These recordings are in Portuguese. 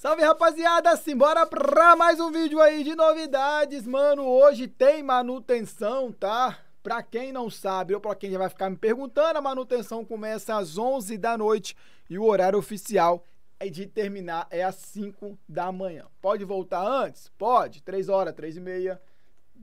Salve rapaziada, simbora pra mais um vídeo aí de novidades, mano. Hoje tem manutenção, tá? Pra quem não sabe ou pra quem já vai ficar me perguntando, a manutenção começa às 11 da noite e o horário oficial é de terminar é às 5 da manhã. Pode voltar antes? Pode. 3 horas, 3 e meia,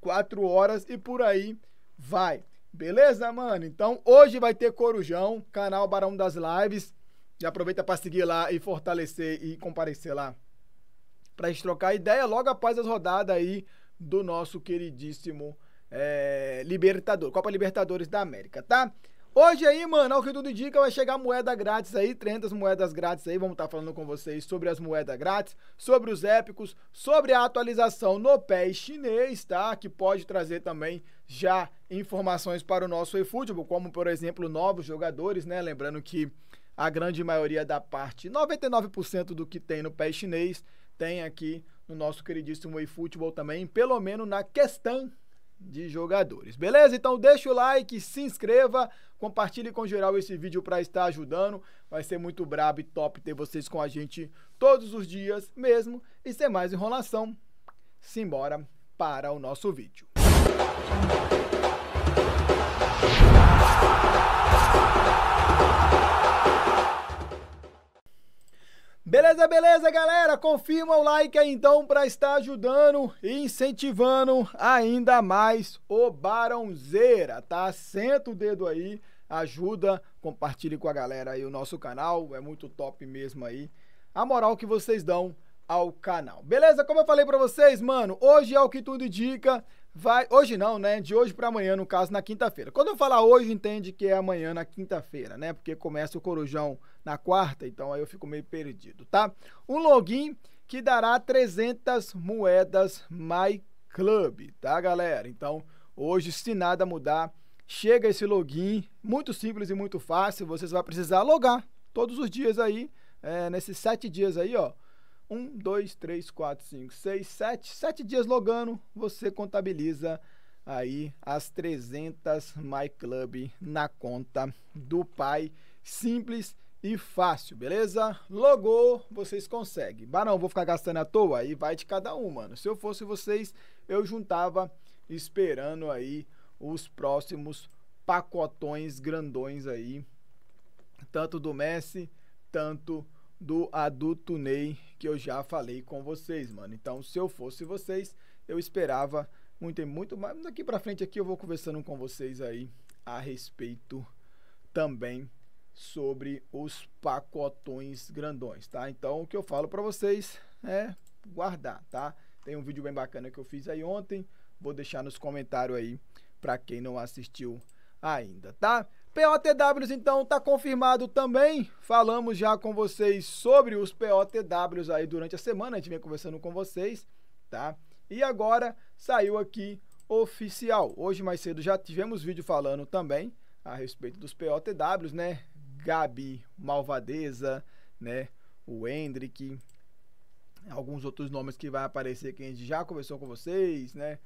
4 horas e por aí vai. Beleza, mano? Então hoje vai ter Corujão, canal Barão das Lives aproveita para seguir lá e fortalecer e comparecer lá para gente trocar ideia logo após as rodadas aí do nosso queridíssimo é, Libertador, Copa Libertadores da América, tá? Hoje aí, mano, ao que tudo indica, vai chegar moeda grátis aí, 300 moedas grátis aí. Vamos estar tá falando com vocês sobre as moedas grátis, sobre os épicos, sobre a atualização no pé chinês, tá? Que pode trazer também já informações para o nosso eFootball, como por exemplo novos jogadores, né? Lembrando que a grande maioria da parte, 99% do que tem no pé chinês, tem aqui no nosso queridíssimo eFootball também, pelo menos na questão de jogadores. Beleza? Então deixa o like, se inscreva, compartilhe com geral esse vídeo para estar ajudando. Vai ser muito brabo e top ter vocês com a gente todos os dias mesmo. E sem mais enrolação, simbora para o nosso vídeo. Beleza, beleza, galera? Confirma o like aí então para estar ajudando e incentivando ainda mais o Barãozeira, tá? Senta o dedo aí, ajuda, compartilhe com a galera aí o nosso canal, é muito top mesmo aí. A moral que vocês dão ao canal. Beleza? Como eu falei para vocês, mano, hoje é o que tudo indica, vai. Hoje não, né? De hoje para amanhã, no caso, na quinta-feira. Quando eu falar hoje, entende que é amanhã, na quinta-feira, né? Porque começa o Corujão na quarta, então aí eu fico meio perdido, tá? Um login que dará 300 moedas My Club, tá, galera? Então, hoje, se nada mudar, chega esse login, muito simples e muito fácil. Vocês vão precisar logar todos os dias aí, é, nesses sete dias aí, ó 1, 2, 3, 4, 5, 6, 7. sete dias logando, você contabiliza aí as 300 My Club na conta do pai. Simples e fácil, beleza? Logou, vocês conseguem. Barão, vou ficar gastando à toa? Aí vai de cada um, mano. Se eu fosse vocês, eu juntava esperando aí os próximos pacotões grandões aí. Tanto do Messi, tanto do adulto Ney que eu já falei com vocês, mano. Então, se eu fosse vocês, eu esperava muito e muito, mais daqui para frente aqui eu vou conversando com vocês aí a respeito também sobre os pacotões grandões, tá? Então, o que eu falo para vocês é guardar, tá? Tem um vídeo bem bacana que eu fiz aí ontem, vou deixar nos comentários aí para quem não assistiu ainda, tá? POTWs, então, tá confirmado também. Falamos já com vocês sobre os POTWs aí durante a semana, a gente vem conversando com vocês, tá? E agora saiu aqui oficial. Hoje mais cedo já tivemos vídeo falando também a respeito dos POTWs, né? Gabi, Malvadeza, né? O Hendrick, alguns outros nomes que vai aparecer que a gente já conversou com vocês, né?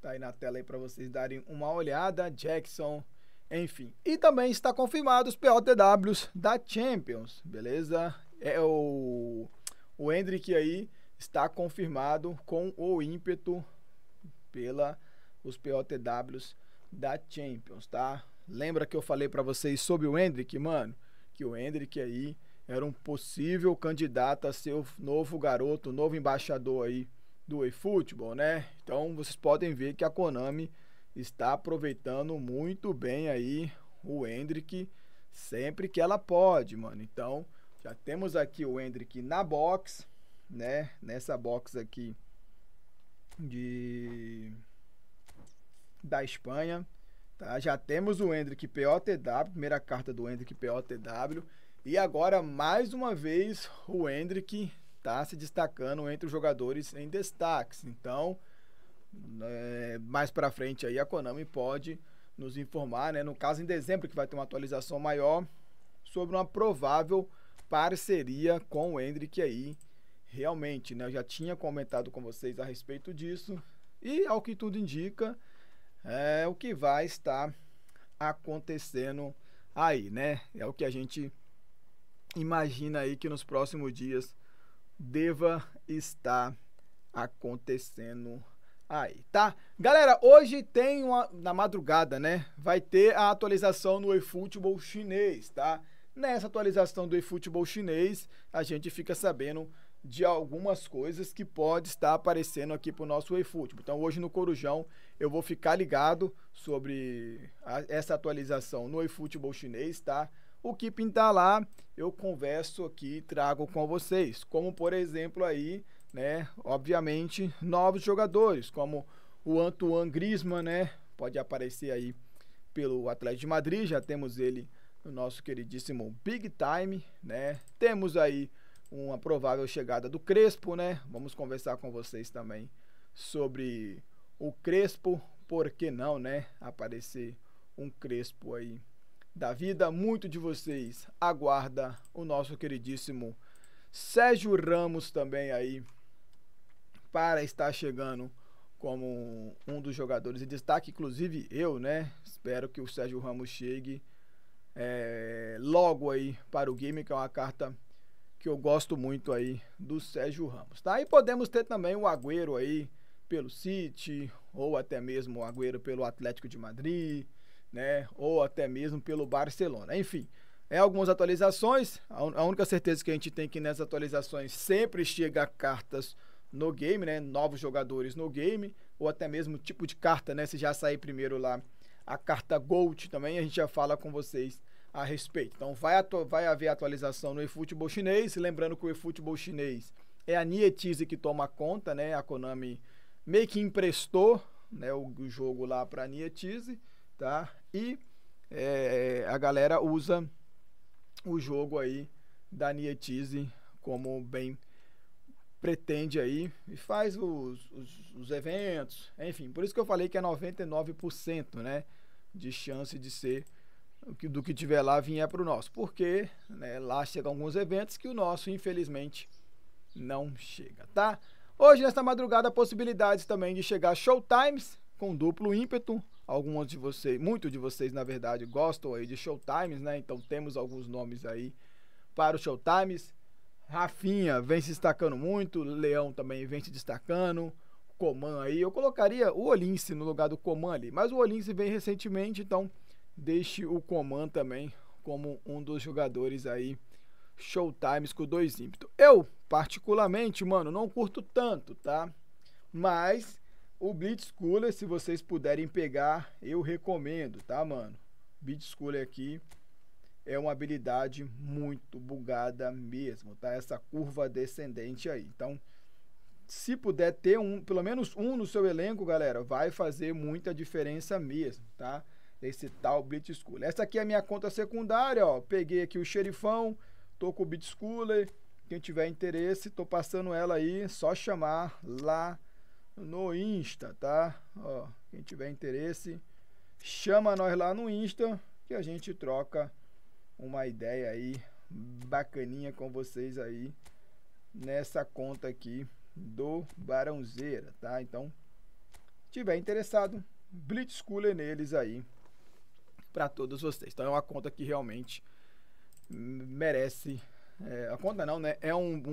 Tá aí na tela aí para vocês darem uma olhada. Jackson, enfim, e também está confirmado os POTWs da Champions, beleza? É o o Hendrick aí está confirmado com o ímpeto pela os POTWs da Champions, tá? Lembra que eu falei para vocês sobre o Hendrick, mano? Que o Hendrick aí era um possível candidato a ser o novo garoto, o novo embaixador aí do eFootball, né? Então vocês podem ver que a Konami está aproveitando muito bem aí o Hendrick sempre que ela pode, mano. Então, já temos aqui o Hendrick na box, né? Nessa box aqui de da Espanha, tá? Já temos o Hendrick POTW, primeira carta do Hendrick POTW. E agora mais uma vez o Hendrick tá se destacando entre os jogadores em destaques. Então, é, mais para frente aí a Konami pode nos informar, né? No caso, em dezembro, que vai ter uma atualização maior sobre uma provável parceria com o Hendrick aí. Realmente, né? Eu já tinha comentado com vocês a respeito disso. E ao que tudo indica, é o que vai estar acontecendo aí, né? É o que a gente imagina aí que nos próximos dias deva estar acontecendo Aí, tá? Galera, hoje tem uma. Na madrugada, né? Vai ter a atualização no eFootball chinês, tá? Nessa atualização do eFootball chinês, a gente fica sabendo de algumas coisas que pode estar aparecendo aqui para o nosso eFootball. Então, hoje no Corujão, eu vou ficar ligado sobre a, essa atualização no eFootball chinês, tá? O que pintar lá, eu converso aqui e trago com vocês. Como, por exemplo, aí né? Obviamente, novos jogadores, como o Antoine Griezmann, né? Pode aparecer aí pelo Atlético de Madrid, já temos ele no nosso queridíssimo Big Time, né? Temos aí uma provável chegada do Crespo, né? Vamos conversar com vocês também sobre o Crespo, por que não, né? Aparecer um Crespo aí da vida. Muito de vocês aguarda o nosso queridíssimo Sérgio Ramos também aí para estar chegando como um dos jogadores de destaque, inclusive eu, né? Espero que o Sérgio Ramos chegue é, logo aí para o game, que é uma carta que eu gosto muito aí do Sérgio Ramos, tá? E podemos ter também o Agüero aí pelo City, ou até mesmo o Agüero pelo Atlético de Madrid, né? Ou até mesmo pelo Barcelona. Enfim, é algumas atualizações. A, un a única certeza que a gente tem é que nessas atualizações sempre chega cartas no game, né? Novos jogadores no game, ou até mesmo tipo de carta, né? Se já sair primeiro lá a carta Gold também, a gente já fala com vocês a respeito. Então vai, vai haver atualização no eFootball chinês, lembrando que o eFootball chinês é a Nietzsche que toma conta, né? A Konami meio que emprestou né, o, o jogo lá para a Nietzsche, tá? E é, a galera usa o jogo aí da Nietzsche como bem pretende aí e faz os, os, os, eventos, enfim. Por isso que eu falei que é 99%, né? De chance de ser do que tiver lá vier para o nosso, porque né, lá chegam alguns eventos que o nosso, infelizmente, não chega, tá? Hoje, nesta madrugada, possibilidades também de chegar showtimes com duplo ímpeto. Alguns de vocês, muito de vocês, na verdade, gostam aí de showtimes, né? Então temos alguns nomes aí para o showtimes. Rafinha vem se destacando muito, Leão também vem se destacando, Coman aí. Eu colocaria o Olince no lugar do Coman ali, mas o Olince vem recentemente, então deixe o Coman também como um dos jogadores aí showtimes com dois ímpetos. Eu, particularmente, mano, não curto tanto, tá? Mas o Blitz se vocês puderem pegar, eu recomendo, tá, mano? Blitz aqui é uma habilidade muito bugada mesmo, tá? Essa curva descendente aí. Então, se puder ter um, pelo menos um no seu elenco, galera, vai fazer muita diferença mesmo, tá? Esse tal Blitz Essa aqui é a minha conta secundária, ó. Peguei aqui o xerifão, tô com o Blitz Schooler. Quem tiver interesse, tô passando ela aí, só chamar lá no Insta, tá? Ó, quem tiver interesse, chama nós lá no Insta que a gente troca uma ideia aí bacaninha com vocês aí nessa conta aqui do Barãozeira, tá? Então, tiver interessado, blitzcooler neles aí para todos vocês. Então é uma conta que realmente merece é, a conta não, né? É um, um,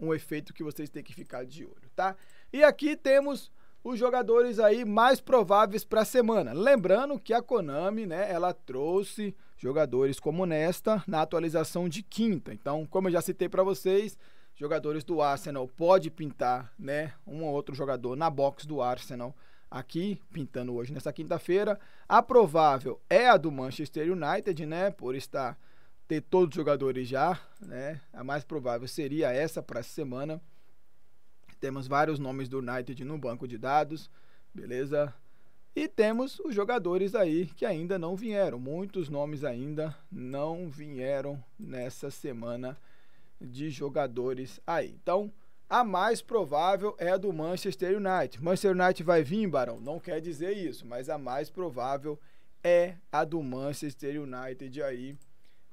um, um, efeito que vocês têm que ficar de olho, tá? E aqui temos os jogadores aí mais prováveis para a semana. Lembrando que a Konami, né? Ela trouxe jogadores como nesta, na atualização de quinta. Então, como eu já citei para vocês, jogadores do Arsenal pode pintar, né, um ou outro jogador na box do Arsenal aqui, pintando hoje nessa quinta-feira. A provável é a do Manchester United, né, por estar ter todos os jogadores já, né? A mais provável seria essa para essa semana. Temos vários nomes do United no banco de dados, beleza? E temos os jogadores aí que ainda não vieram, muitos nomes ainda não vieram nessa semana de jogadores aí. Então, a mais provável é a do Manchester United. Manchester United vai vir, Barão? Não quer dizer isso, mas a mais provável é a do Manchester United aí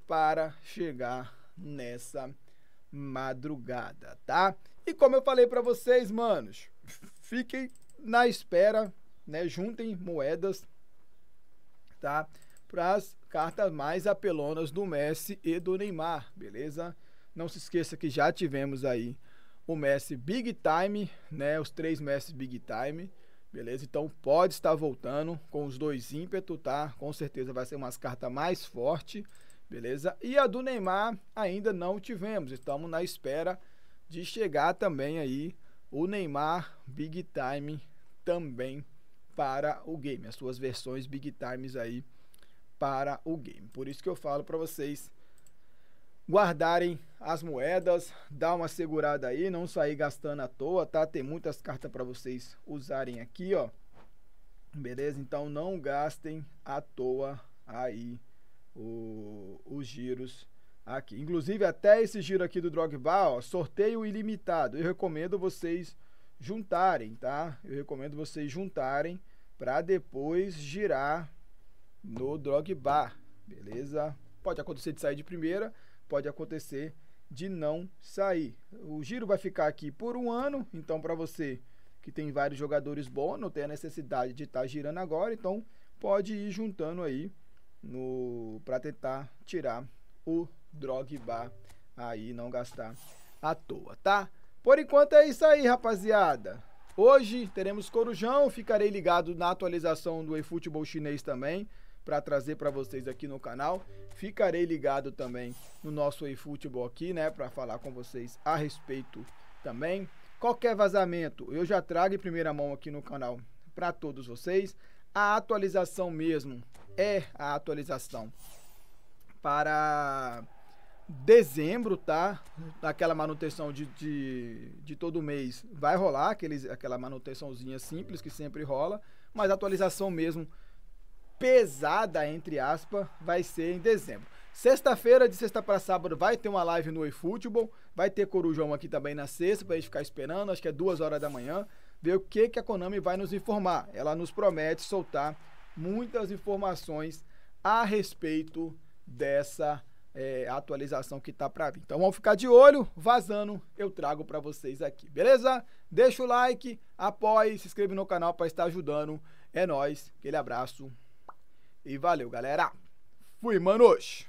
para chegar nessa madrugada, tá? E como eu falei para vocês, manos, fiquem na espera né, juntem moedas, tá? Para as cartas mais apelonas do Messi e do Neymar, beleza? Não se esqueça que já tivemos aí o Messi Big Time, né? Os três Messi Big Time, beleza? Então pode estar voltando com os dois ímpeto, tá? Com certeza vai ser umas cartas mais forte, beleza? E a do Neymar ainda não tivemos, estamos na espera de chegar também aí o Neymar Big Time também para o game, as suas versões big times aí para o game. Por isso que eu falo para vocês guardarem as moedas, dar uma segurada aí, não sair gastando à toa, tá? Tem muitas cartas para vocês usarem aqui, ó. Beleza? Então não gastem à toa aí o, os giros aqui. Inclusive até esse giro aqui do Drogba, ó, sorteio ilimitado. Eu recomendo vocês juntarem, tá? Eu recomendo vocês juntarem para depois girar no drug bar, beleza? Pode acontecer de sair de primeira, pode acontecer de não sair. O giro vai ficar aqui por um ano, então para você que tem vários jogadores bons, não tem a necessidade de estar tá girando agora, então pode ir juntando aí no para tentar tirar o bar aí não gastar à toa, tá? Por enquanto é isso aí, rapaziada. Hoje teremos Corujão, ficarei ligado na atualização do eFootball chinês também, para trazer para vocês aqui no canal. Ficarei ligado também no nosso eFootball aqui, né, para falar com vocês a respeito também. Qualquer vazamento, eu já trago em primeira mão aqui no canal para todos vocês. A atualização mesmo é a atualização para dezembro, tá? Aquela manutenção de, de, de, todo mês vai rolar, aqueles, aquela manutençãozinha simples que sempre rola, mas a atualização mesmo pesada, entre aspas, vai ser em dezembro. Sexta-feira, de sexta para sábado, vai ter uma live no eFootball, vai ter Corujão aqui também na sexta, pra gente ficar esperando, acho que é duas horas da manhã, ver o que, que a Konami vai nos informar. Ela nos promete soltar muitas informações a respeito dessa live é, a atualização que tá para vir. Então vamos ficar de olho, vazando, eu trago para vocês aqui, beleza? Deixa o like, apoie, se inscreve no canal para estar ajudando. É nós, aquele abraço e valeu, galera. Fui, manos.